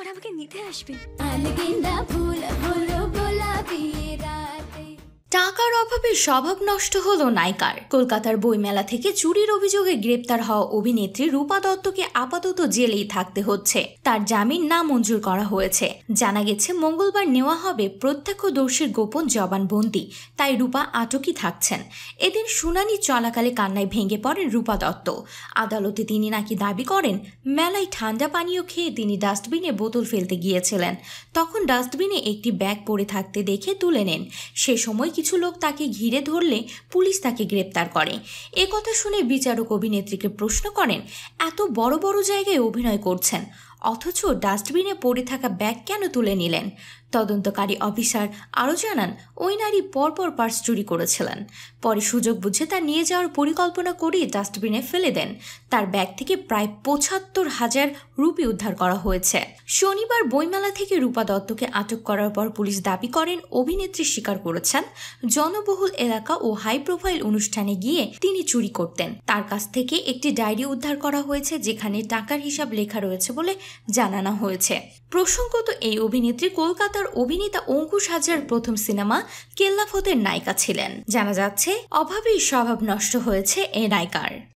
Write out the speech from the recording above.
ওরা আমাকে নিতে আসবে টাকা অভাবে স্বভাব নষ্ট হলো নায়িকার কলকাতার বইমেলা থেকে চুরির অভিযোগে গ্রেপ্তার হওয়া অভিনেত্রী রূপা দত্তকে আপাতত জেলেই থাকতে হচ্ছে তার জামিন না মঞ্জুর করা হয়েছে জানা গেছে মঙ্গলবার নেওয়া হবে প্রত্যক্ষদর্শীর গোপন জবানবন্দি তাই রূপা আটকই থাকছেন এদিন শুনানি চলাকালে কান্নায় ভেঙে পড়েন রূপা দত্ত আদালতে তিনি নাকি দাবি করেন মেলায় ঠান্ডা পানীয় খেয়ে তিনি ডাস্টবিনে বোতল ফেলতে গিয়েছিলেন তখন ডাস্টবিনে একটি ব্যাগ পড়ে থাকতে দেখে তুলে নেন সে সময় কিছু লোক তাকে ঘিরে ধরলে পুলিশ তাকে গ্রেপ্তার করে এ কথা শুনে বিচারক অভিনেত্রীকে প্রশ্ন করেন এত বড় বড় জায়গায় অভিনয় করছেন অথচ ডাস্টবিনে পড়ে থাকা ব্যাগ কেন তুলে নিলেন তদন্তকারী অফিসার আরও জানান ওই নারী পরপর পার্স চুরি করেছিলেন পরে সুযোগ বুঝে তা নিয়ে যাওয়ার পরিকল্পনা করেই ডাস্টবিনে ফেলে দেন তার ব্যাগ থেকে প্রায় পঁচাত্তর হাজার রুপি উদ্ধার করা হয়েছে শনিবার বইমেলা থেকে রূপা দত্তকে আটক করার পর পুলিশ দাবি করেন অভিনেত্রী স্বীকার করেছেন জনবহুল এলাকা ও হাই প্রোফাইল অনুষ্ঠানে গিয়ে তিনি চুরি করতেন তার কাছ থেকে একটি ডায়েরি উদ্ধার করা হয়েছে যেখানে টাকার হিসাব লেখা রয়েছে বলে জানানো হয়েছে প্রসঙ্গত এই অভিনেত্রী কলকাতার অভিনেতা অঙ্কুশ হাজার প্রথম সিনেমা কেল্লাফতের নায়িকা ছিলেন জানা যাচ্ছে অভাবেই স্বভাব নষ্ট হয়েছে এ নায়িকার